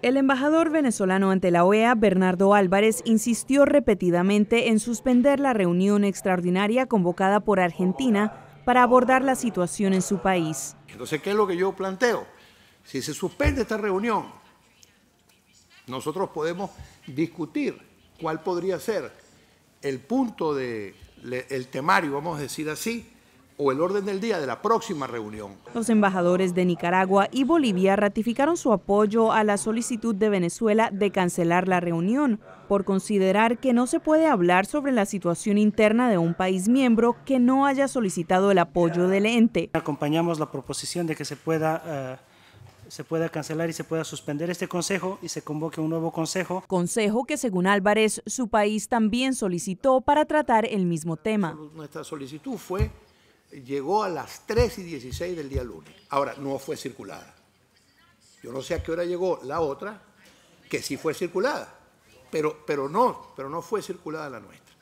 El embajador venezolano ante la OEA, Bernardo Álvarez, insistió repetidamente en suspender la reunión extraordinaria convocada por Argentina para abordar la situación en su país. Entonces, ¿qué es lo que yo planteo? Si se suspende esta reunión, nosotros podemos discutir cuál podría ser el punto de el temario, vamos a decir así, o el orden del día de la próxima reunión. Los embajadores de Nicaragua y Bolivia ratificaron su apoyo a la solicitud de Venezuela de cancelar la reunión por considerar que no se puede hablar sobre la situación interna de un país miembro que no haya solicitado el apoyo del ente. Acompañamos la proposición de que se pueda... Eh, se pueda cancelar y se pueda suspender este consejo y se convoque un nuevo consejo. Consejo que según Álvarez su país también solicitó para tratar el mismo tema. Nuestra solicitud fue llegó a las 3 y 16 del día lunes. Ahora, no fue circulada. Yo no sé a qué hora llegó la otra, que sí fue circulada, pero, pero, no, pero no fue circulada la nuestra.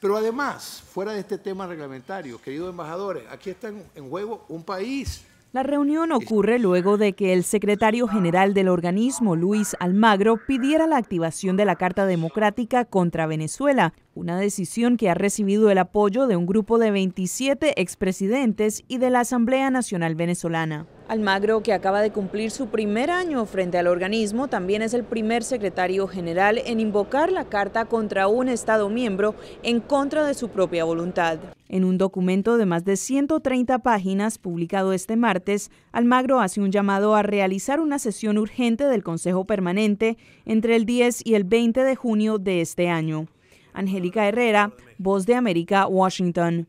Pero además, fuera de este tema reglamentario, queridos embajadores, aquí está en juego un país la reunión ocurre luego de que el secretario general del organismo, Luis Almagro, pidiera la activación de la Carta Democrática contra Venezuela, una decisión que ha recibido el apoyo de un grupo de 27 expresidentes y de la Asamblea Nacional Venezolana. Almagro, que acaba de cumplir su primer año frente al organismo, también es el primer secretario general en invocar la carta contra un Estado miembro en contra de su propia voluntad. En un documento de más de 130 páginas publicado este martes, Almagro hace un llamado a realizar una sesión urgente del Consejo Permanente entre el 10 y el 20 de junio de este año. Angélica Herrera, Voz de América, Washington.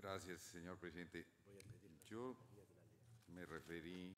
Gracias, señor presidente me referí